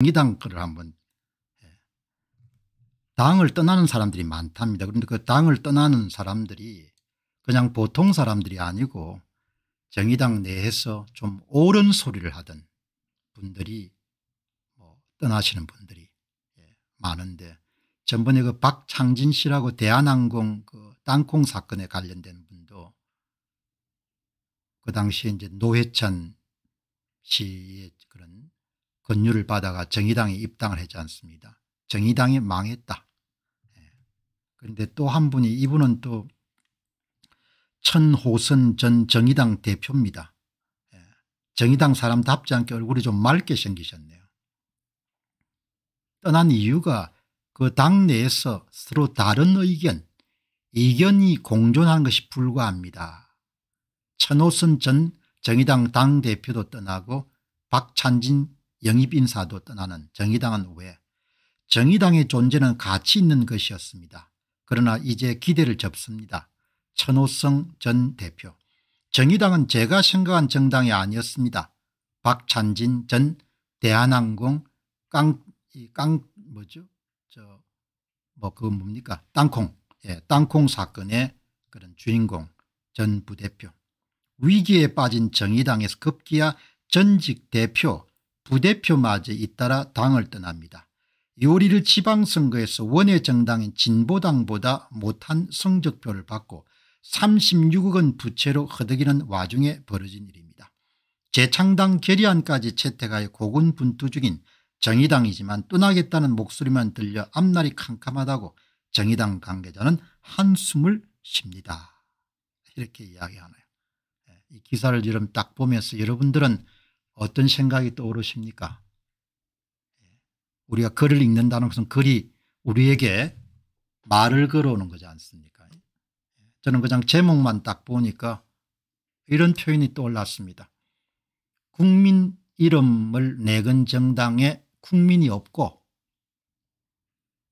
정의당 거를 한번 당을 떠나는 사람들이 많답니다. 그런데 그 당을 떠나는 사람들이 그냥 보통 사람들이 아니고 정의당 내에서 좀 옳은 소리를 하던 분들이 뭐 떠나시는 분들이 예, 많은데 전번에 그 박창진 씨라고 대한항공 그 땅콩 사건에 관련된 분도 그 당시에 이제 노회찬 씨의 권유를 받아가 정의당에 입당을 했지 않습니다. 정의당이 망했다. 예. 그런데 또 한 분이 이분은 또 천호선 전 정의당 대표입니다. 예. 정의당 사람답지 않게 얼굴이 좀 맑게 생기셨네요. 떠난 이유가 그 당내에서 서로 다른 의견, 이견이 공존하 것이 불과합니다. 천호선 전 정의당 당대표도 떠나고 박찬진 영입인사도 떠나는 정의당은 왜 정의당의 존재는 가치 있는 것이었습니다. 그러나 이제 기대를 접습니다. 천호성 전 대표 정의당은 제가 생각한 정당이 아니었습니다. 박찬진 전 대한항공 깡, 깡 뭐죠? 저, 뭐, 그건 뭡니까? 땅콩. 예, 땅콩 사건의 그런 주인공 전 부대표. 위기에 빠진 정의당에서 급기야 전직 대표 부대표마저 잇따라 당을 떠납니다. 2월 1 지방선거에서 원외 정당인 진보당보다 못한 성적표를 받고 36억 원 부채로 허덕이는 와중에 벌어진 일입니다. 재창당 결의안까지 채택하여 고군분투 중인 정의당이지만 떠나겠다는 목소리만 들려 앞날이 캄캄하다고 정의당 관계자는 한숨을 쉽니다. 이렇게 이야기하네요. 예, 이 기사를 지금 딱 보면서 여러분들은 어떤 생각이 떠오르십니까? 우리가 글을 읽는다는 것은 글이 우리에게 말을 걸어오는 거지 않습니까? 저는 그냥 제목만 딱 보니까 이런 표현이 떠올랐습니다. 국민 이름을 내건 정당에 국민이 없고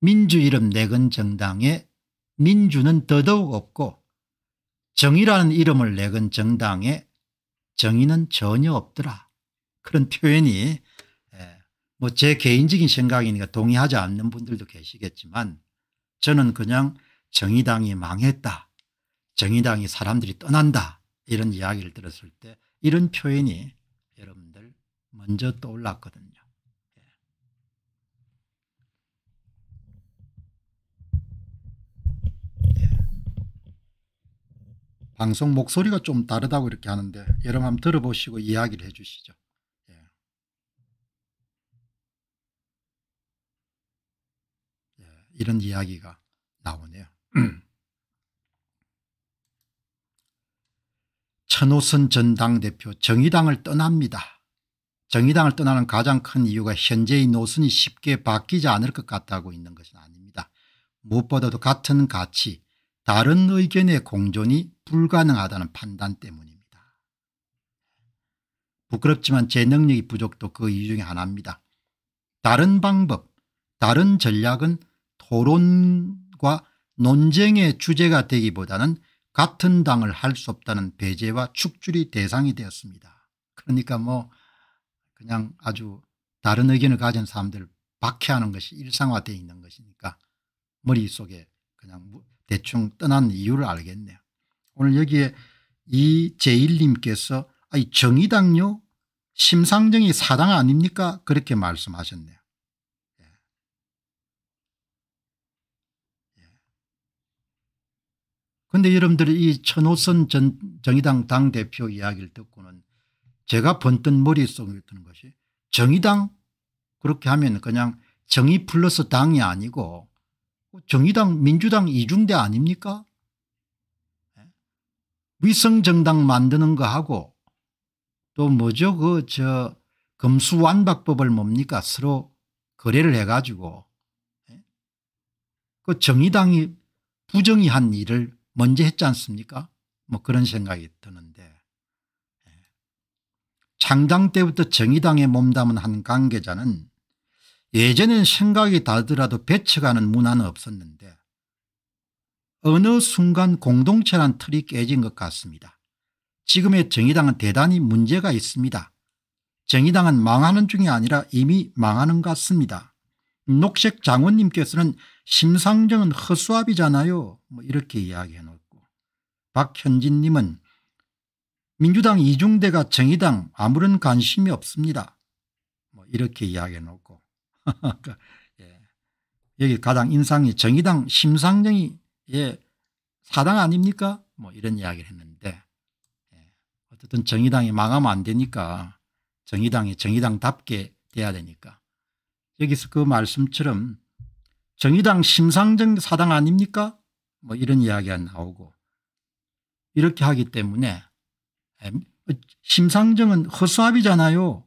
민주 이름 내건 정당에 민주는 더더욱 없고 정의라는 이름을 내건 정당에 정의는 전혀 없더라. 그런 표현이 예, 뭐제 개인적인 생각이니까 동의하지 않는 분들도 계시겠지만 저는 그냥 정의당이 망했다 정의당이 사람들이 떠난다 이런 이야기를 들었을 때 이런 표현이 여러분들 먼저 떠올랐거든요. 예. 예. 방송 목소리가 좀 다르다고 이렇게 하는데 여러분 한번 들어보시고 이야기를 해 주시죠. 이런 이야기가 나오네요. 천호선 전당대표 정의당을 떠납니다. 정의당을 떠나는 가장 큰 이유가 현재의 노선이 쉽게 바뀌지 않을 것 같다고 있는 것은 아닙니다. 무엇보다도 같은 가치 다른 의견의 공존이 불가능하다는 판단 때문입니다. 부끄럽지만 제 능력이 부족도 그 이유 중에 하나입니다. 다른 방법 다른 전략은 토론과 논쟁의 주제가 되기보다는 같은 당을 할 수 없다는 배제와 축출이 대상이 되었습니다. 그러니까 뭐 그냥 아주 다른 의견을 가진 사람들 박해하는 것이 일상화되어 있는 것이니까 머릿속에 그냥 대충 떠난 이유를 알겠네요. 오늘 여기에 이제일님께서 정의당요? 심상정이 사당 아닙니까? 그렇게 말씀하셨네요. 근데 여러분들이 이 천호선 전, 정의당 당대표 이야기를 듣고는 제가 번뜩 머릿속에 드는 것이 정의당 그렇게 하면 그냥 정의 플러스 당이 아니고 정의당 민주당 이중대 아닙니까 예? 위성정당 만드는 거 하고 또 뭐죠 그 저 금수완박법을 뭡니까 서로 거래를 해가지고 예? 그 정의당이 부정이 한 일을 먼저 했지 않습니까 뭐 그런 생각이 드는데 예. 창당 때부터 정의당에 몸담은 한 관계자는 예전엔 생각이 다르더라도 배쳐가는 문화는 없었는데 어느 순간 공동체란 틀이 깨진 것 같습니다. 지금의 정의당은 대단히 문제가 있습니다. 정의당은 망하는 중이 아니라 이미 망하는 것 같습니다. 녹색 장원님께서는 심상정은 허수아비잖아요. 뭐 이렇게 이야기해 놓고 박현진 님은 민주당 이중대가 정의당 아무런 관심이 없습니다. 뭐 이렇게 이야기해 놓고 그, 예. 여기 가장 인상이 정의당 심상정이 예. 사당 아닙니까 뭐 이런 이야기를 했는데 예. 어쨌든 정의당이 망하면 안 되니까 정의당이 정의당답게 돼야 되니까 여기서 그 말씀처럼 정의당 심상정 사당 아닙니까 뭐 이런 이야기가 나오고 이렇게 하기 때문에 뭐 심상정은 허수아비잖아요.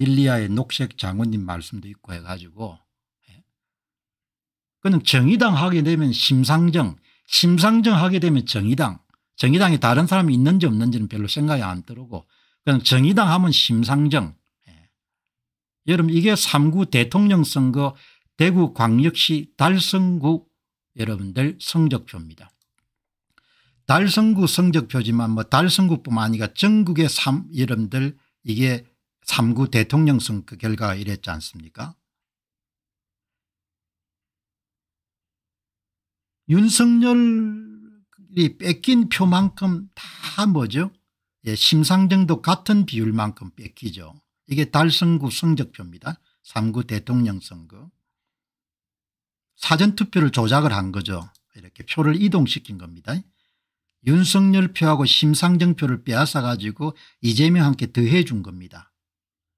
닐리아의 녹색 장군님 말씀도 있고 해가지고 그는 정의당 하게 되면 심상정 심상정 하게 되면 정의당 정의당에 다른 사람이 있는지 없는지는 별로 생각이 안 들고 그냥 정의당 하면 심상정 여러분 이게 3구 대통령 선거 대구광역시 달성구 여러분들 성적표입니다. 달성구 성적표지만 뭐 달성구뿐만 아니라 전국의 3 여러분들 이게 3구 대통령 선거 결과가 이랬지 않습니까 윤석열이 뺏긴 표만큼 다 뭐죠 예, 심상정도 같은 비율만큼 뺏기죠 이게 달성구 성적표입니다 3구 대통령 선거 사전투표를 조작을 한 거죠. 이렇게 표를 이동시킨 겁니다. 윤석열 표하고 심상정 표를 빼앗아 가지고 이재명 함께 더해 준 겁니다.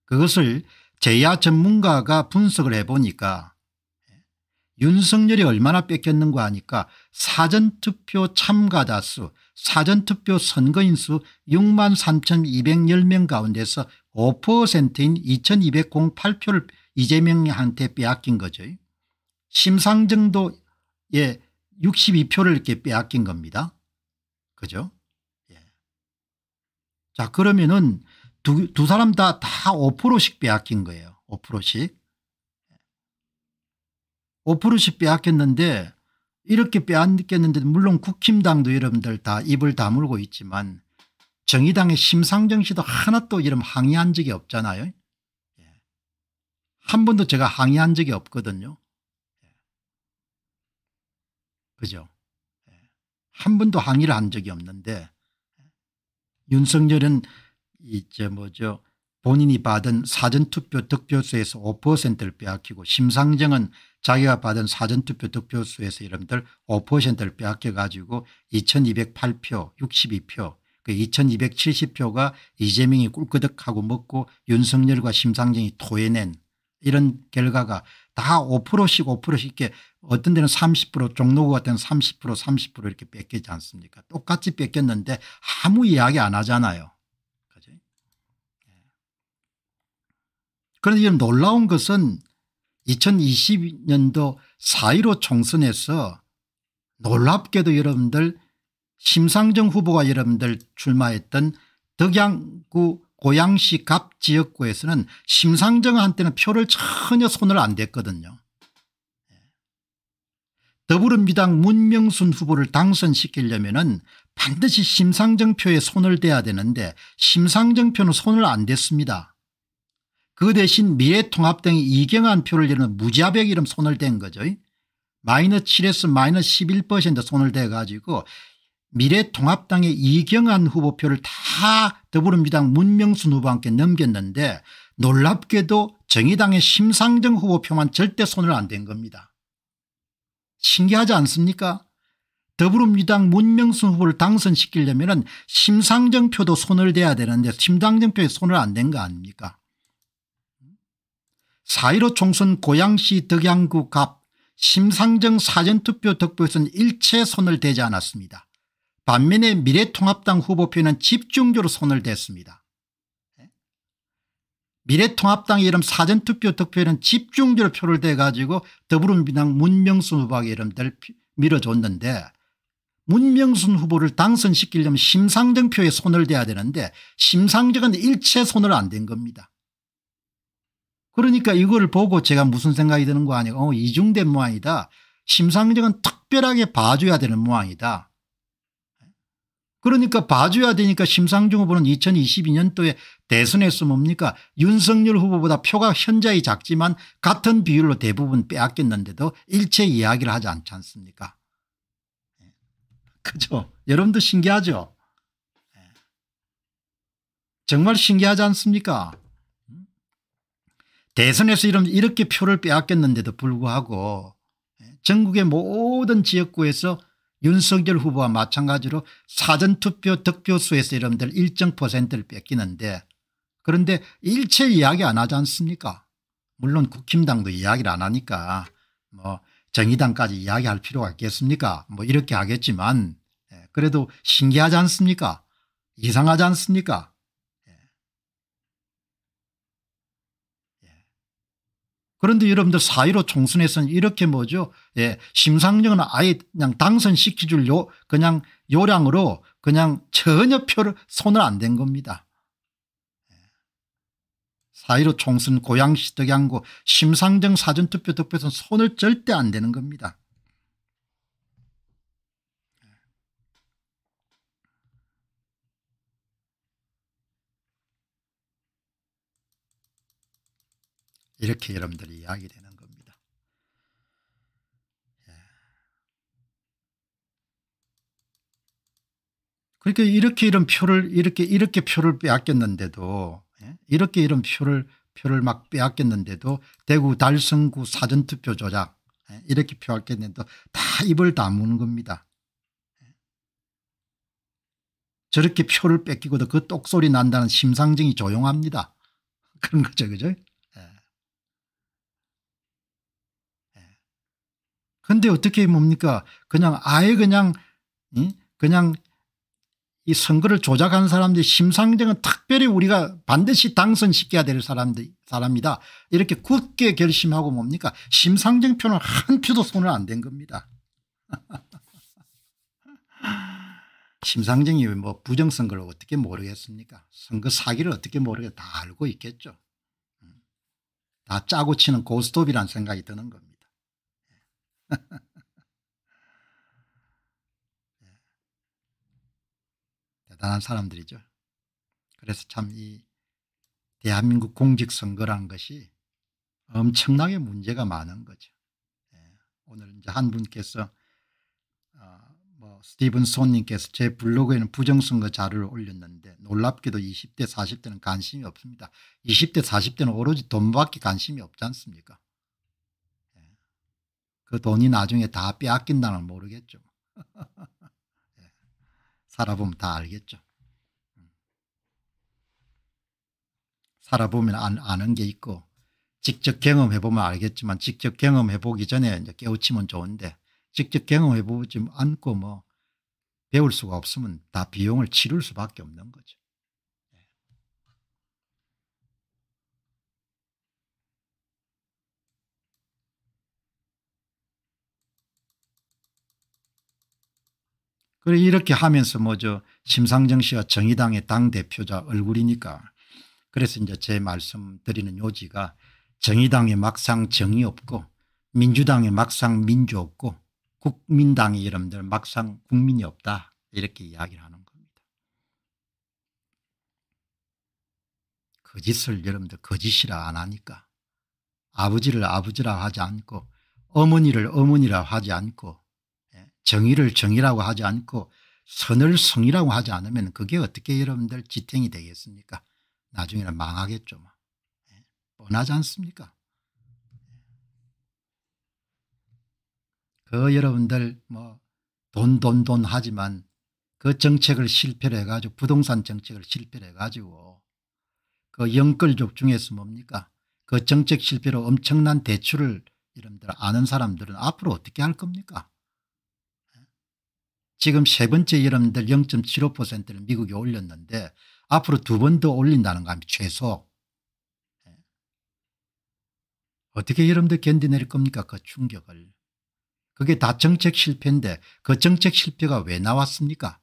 그것을 제야 전문가가 분석을 해보니까 윤석열이 얼마나 뺏겼는가 하니까 사전투표 참가자 수 사전투표 선거인 수 6만 3210명 가운데서 5%인 2208표를 이재명한테 빼앗긴 거죠. 심상정도의 62표를 이렇게 빼앗긴 겁니다. 그죠? 예. 자, 그러면은 두, 두 사람 다, 다 5%씩 빼앗긴 거예요. 5%씩. 5%씩 예. 빼앗겼는데 이렇게 빼앗겼는데 물론 국힘당도 여러분들 다 입을 다물고 있지만 정의당의 심상정 씨도 하나도 이런 항의한 적이 없잖아요. 예. 한 번도 제가 항의한 적이 없거든요. 그죠? 한 번도 항의를 한 적이 없는데 윤석열은 이제 뭐죠 본인이 받은 사전투표 득표수에서 5%를 빼앗기고 심상정은 자기가 받은 사전투표 득표수에서 여러분들 5%를 빼앗겨 가지고 2208표 62표 그 2270표가 이재명이 꿀끄덕하고 먹고 윤석열과 심상정이 토해낸 이런 결과가 다 5%씩 5%씩 이렇게 어떤 데는 30% 종로구 같은 30% 30% 이렇게 뺏기지 않습니까 똑같이 뺏겼는데 아무 이야기 안 하잖아요. 그죠? 예. 그런데 이런 놀라운 것은 2020년도 4.15 총선에서 놀랍게도 여러분들 심상정 후보가 여러분들 출마했던 덕양구 고양시 갑 지역구에서는 심상정한테는 표를 전혀 손을 안 댔거든요. 예. 더불어민주당 문명순 후보를 당선시키려면 은 반드시 심상정 표에 손을 대야 되는데 심상정 표는 손을 안 댔습니다. 그 대신 미래통합당이 이경한 표를 내는 무자백 이름 손을 댄 거죠. 마이너 7에서 마이너11% 손을 대가지고 미래통합당의 이경한 후보표를 다 더불어민주당 문명순 후보한테 넘겼는데 놀랍게도 정의당의 심상정 후보표만 절대 손을 안 댄 겁니다. 신기하지 않습니까 더불어민주당 문명순 후보를 당선시키려면 심상정 표도 손을 대야 되는데 심상정 표에 손을 안 댄 거 아닙니까 4.15 총선 고양시 덕양구 갑 심상정 사전투표 덕보에서는 일체 손을 대지 않았습니다. 반면에 미래통합당 후보표는 집중적으로 손을 댔습니다. 미래통합당 이름 사전투표 득표는 집중적으로 표를 대가지고 더불어민주당 문명순 후보의 이름들 밀어줬는데 문명순 후보를 당선시키려면 심상정 표에 손을 대야 되는데 심상정은 일체 손을 안 댄 겁니다. 그러니까 이걸 보고 제가 무슨 생각이 드는 거 아니에요. 어, 이중된 모양이다. 심상정은 특별하게 봐줘야 되는 모양이다. 그러니까 봐줘야 되니까 심상중 후보는 2022년도에 대선에서 뭡니까 윤석열 후보보다 표가 현저히 작지만 같은 비율로 대부분 빼앗겼는데도 일체 이야기를 하지 않지 않습니까 예. 그죠 여러분도 신기하죠 예. 정말 신기하지 않습니까 대선에서 이런 이렇게 표를 빼앗겼는데도 불구하고 예, 전국의 모든 지역구에서 윤석열 후보와 마찬가지로 사전투표 득표수에서 여러분들 일정 퍼센트를 뺏기는데 그런데 일체 이야기 안 하지 않습니까 물론 국힘당도 이야기를 안 하니까 뭐 정의당까지 이야기할 필요가 있겠습니까 뭐 이렇게 하겠지만 예, 그래도 신기하지 않습니까 이상하지 않습니까 그런데 여러분들 사1로 총선에서는 이렇게 뭐죠 예, 심상정은 아예 그냥 당선시키줄 요 그냥 요량으로 그냥 전혀 표를 손을 안 댄 겁니다. 예. 사1로 총선 고양시 덕양고 심상정 사전투표 덕표에 손을 절대 안 대는 겁니다. 이렇게 여러분들이 이야기 되는 겁니다. 예. 그러니까 이렇게 이런 표를 이렇게 이렇게 표를 빼앗겼는데도 예? 이렇게 이런 표를 표를 막 빼앗겼는데도 대구 달성구 사전투표 조작 예? 이렇게 표앗겼는데도 다 입을 다무는 겁니다. 저렇게 표를 뺏기고도 그 똑소리 난다는 심상정이 조용합니다. 그런 거죠. 그죠? 근데 어떻게 뭡니까 그냥 아예 그냥 그냥 이 선거를 조작한 사람들이 심상정은 특별히 우리가 반드시 당선시켜야 될 사람들, 사람이다. 이렇게 굳게 결심하고 뭡니까 심상정 표는 한 표도 손을 안 댄 겁니다. 심상정이 뭐 부정선거를 어떻게 모르겠습니까 선거 사기를 어떻게 모르게 다 알고 있겠죠. 음. 다 짜고 치는 고스톱이란 생각이 드는 겁니다. 예. 대단한 사람들이죠. 그래서 참 이 대한민국 공직선거란 것이 엄청나게 문제가 많은 거죠. 예. 오늘 이제 한 분께서 어, 뭐 스티븐 손님께서 제 블로그에는 부정선거 자료를 올렸는데 놀랍게도 20대 40대는 관심이 없습니다. 20대 40대는 오로지 돈밖에 관심이 없지 않습니까 그 돈이 나중에 다 빼앗긴다는 모르겠죠. 예. 살아보면 다 알겠죠. 음. 살아보면 아는 게 있고 직접 경험해보면 알겠지만 직접 경험해보기 전에 이제 깨우치면 좋은데 직접 경험해보지 않고 뭐 배울 수가 없으면 다 비용을 치를 수밖에 없는 거죠. 그래 이렇게 하면서 뭐죠 심상정 씨가 정의당의 당 대표자 얼굴이니까 그래서 이제 제 말씀 드리는 요지가 정의당의 막상 정의 없고 민주당의 막상 민주 없고 국민당이 여러분들 막상 국민이 없다 이렇게 이야기를 하는 겁니다. 거짓을 여러분들 거짓이라 안 하니까 아버지를 아버지라 하지 않고 어머니를 어머니라 하지 않고 정의를 정의라고 하지 않고 선을 성이라고 하지 않으면 그게 어떻게 여러분들 지탱이 되겠습니까 나중에는 망하겠죠. 뭐. 예, 뻔하지 않습니까 그 여러분들 뭐 돈 돈 돈 하지만 그 정책을 실패를 해가지고 부동산 정책을 실패를 해가지고 그 영끌족 중에서 뭡니까 그 정책 실패로 엄청난 대출을 여러분들 아는 사람들은 앞으로 어떻게 할 겁니까 지금 세 번째 여러분들 0.75%를 미국이 올렸는데 앞으로 두 번 더 올린다는 겁니다. 최소. 예. 어떻게 여러분들 견디낼 겁니까 그 충격을. 그게 다 정책 실패인데 그 정책 실패가 왜 나왔습니까?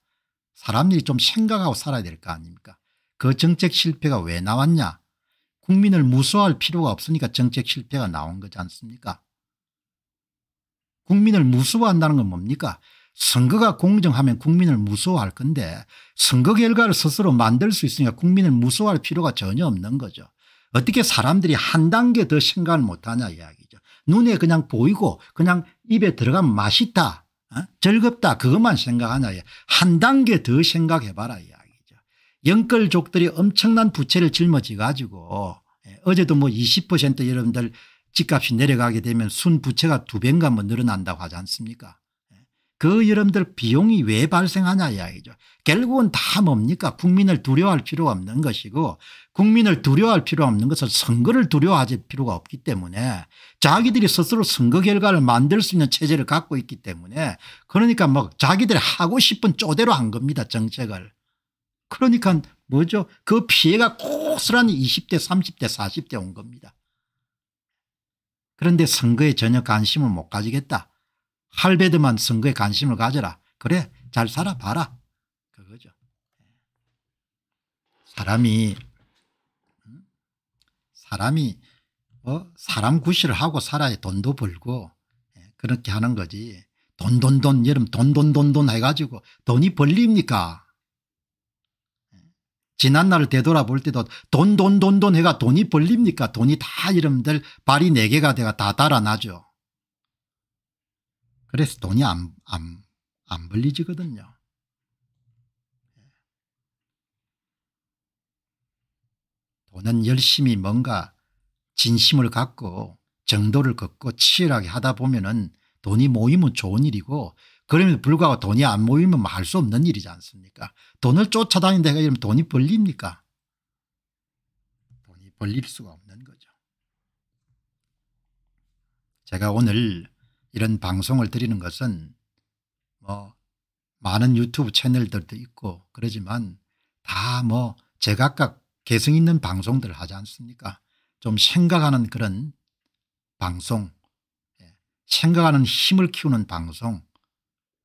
사람들이 좀 생각하고 살아야 될 거 아닙니까? 그 정책 실패가 왜 나왔냐? 국민을 무서워할 필요가 없으니까 정책 실패가 나온 거지 않습니까? 국민을 무서워한다는 건 뭡니까? 선거가 공정하면 국민을 무서워할 건데 선거 결과를 스스로 만들 수 있으니까 국민을 무서워할 필요가 전혀 없는 거죠. 어떻게 사람들이 한 단계 더 생각을 못하냐 이야기죠. 눈에 그냥 보이고 그냥 입에 들어가면 맛있다 어? 즐겁다 그것만 생각하냐 한 단계 더 생각해봐라 이야기죠. 영끌족들이 엄청난 부채를 짊어지 가지고 예, 어제도 뭐 20% 여러분들 집값이 내려가게 되면 순부채가 두 배인가 뭐 늘어난다고 하지 않습니까 그 여러분들 비용이 왜 발생하냐 이야기죠. 결국은 다 뭡니까 국민을 두려워할 필요가 없는 것이고 국민을 두려워할 필요 없는 것은 선거를 두려워하지 필요가 없기 때문에 자기들이 스스로 선거 결과를 만들 수 있는 체제를 갖고 있기 때문에 그러니까 뭐 자기들이 하고 싶은 쪼대로 한 겁니다 정책을. 그러니까 뭐죠 그 피해가 고스란히 20대 30대 40대 온 겁니다. 그런데 선거에 전혀 관심을 못 가지겠다. 할배드만 선거에 관심을 가져라. 그래 잘 살아봐라. 그거죠. 사람이 사람이 뭐 사람 구실을 하고 살아야 돈도 벌고 예, 그렇게 하는 거지. 돈 돈돈 여름 돈돈 돈 돈 해가지고 돈이 벌립니까? 예. 지난날을 되돌아볼 때도 돈 돈 돈 돈 해가 돈이 벌립니까? 돈이 다 이름들 발이 4개가 돼가 다 달아나죠. 그래서 돈이 안, 안, 안 벌리지거든요. 돈은 열심히 뭔가 진심을 갖고 정도를 걷고 치열하게 하다 보면은 돈이 모이면 좋은 일이고 그럼에도 불구하고 돈이 안 모이면 할수 없는 일이지 않습니까 돈을 쫓아다닌다 해가 이러면 돈이 벌립니까 돈이 벌릴 수가 없는 거죠 제가 오늘 이런 방송을 드리는 것은 뭐 많은 유튜브 채널들도 있고 그러지만 다 뭐 제각각 개성 있는 방송들 하지 않습니까 좀 생각하는 그런 방송 예, 생각하는 힘을 키우는 방송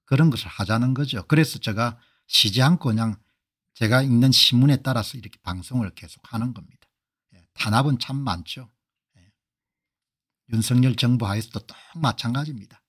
그런 것을 하자는 거죠. 그래서 제가 쉬지 않고 그냥 제가 읽는 신문에 따라서 이렇게 방송을 계속하는 겁니다. 탄압은 예, 참 많죠. 윤석열 정부 하에서도 또 마찬가지입니다.